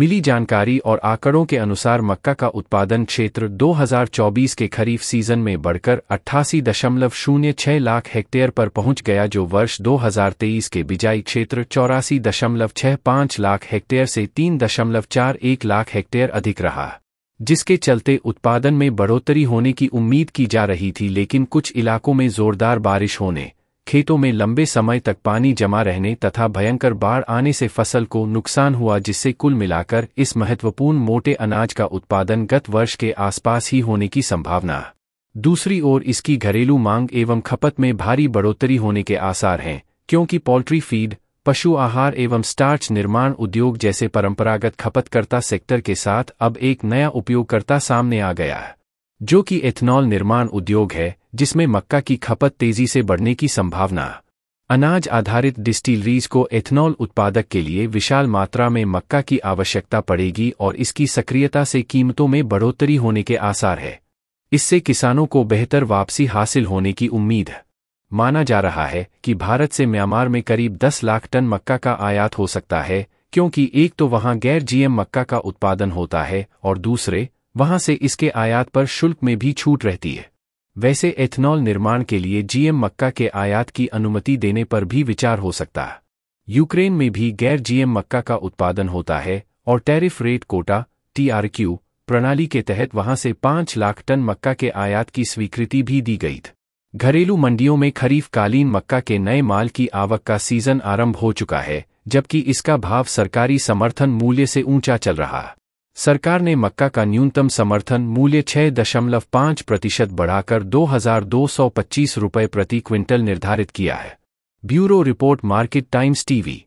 मिली जानकारी और आंकड़ों के अनुसार मक्का का उत्पादन क्षेत्र 2024 के खरीफ सीजन में बढ़कर अट्ठासी दशमलव शून्य लाख हेक्टेयर पर पहुंच गया जो वर्ष 2023 के बिजाई क्षेत्र चौरासी दशमलव लाख हेक्टेयर से तीन दशमलव चार एक लाख हेक्टेयर अधिक रहा जिसके चलते उत्पादन में बढ़ोतरी होने की उम्मीद की जा रही थी लेकिन कुछ इलाकों में जोरदार बारिश होने खेतों में लंबे समय तक पानी जमा रहने तथा भयंकर बाढ़ आने से फसल को नुकसान हुआ जिससे कुल मिलाकर इस महत्वपूर्ण मोटे अनाज का उत्पादन गत वर्ष के आसपास ही होने की संभावना दूसरी ओर इसकी घरेलू मांग एवं खपत में भारी बढ़ोतरी होने के आसार हैं क्योंकि पोल्ट्री फीड पशु आहार एवं स्टार्च निर्माण उद्योग जैसे परंपरागत खपतकर्ता सेक्टर के साथ अब एक नया उपयोगकर्ता सामने आ गया है जो कि एथनॉल निर्माण उद्योग है जिसमें मक्का की खपत तेजी से बढ़ने की संभावना अनाज आधारित डिस्टिलरीज को एथेनॉल उत्पादक के लिए विशाल मात्रा में मक्का की आवश्यकता पड़ेगी और इसकी सक्रियता से कीमतों में बढ़ोतरी होने के आसार है इससे किसानों को बेहतर वापसी हासिल होने की उम्मीद है माना जा रहा है कि भारत से म्यांमार में करीब 10 लाख टन मक्का का आयात हो सकता है क्योंकि एक तो वहां गैर जीएम मक्का का उत्पादन होता है और दूसरे वहां से इसके आयात पर शुल्क में भी छूट रहती है वैसे एथेनॉल निर्माण के लिए जीएम मक्का के आयात की अनुमति देने पर भी विचार हो सकता है यूक्रेन में भी गैर जीएम मक्का का उत्पादन होता है और टैरिफ रेट कोटा टीआरक्यू प्रणाली के तहत वहां से पांच लाख टन मक्का के आयात की स्वीकृति भी दी गई थी घरेलू मंडियों में खरीफ कालीन मक्का के नए माल की आवक का सीजन आरंभ हो चुका है जबकि इसका भाव सरकारी समर्थन मूल्य से ऊंचा चल रहा है सरकार ने मक्का का न्यूनतम समर्थन मूल्य 6.5 दशमलव प्रतिशत बढ़ाकर दो हजार दो सौ पच्चीस रुपये प्रति क्विंटल निर्धारित किया है bureau report market times TV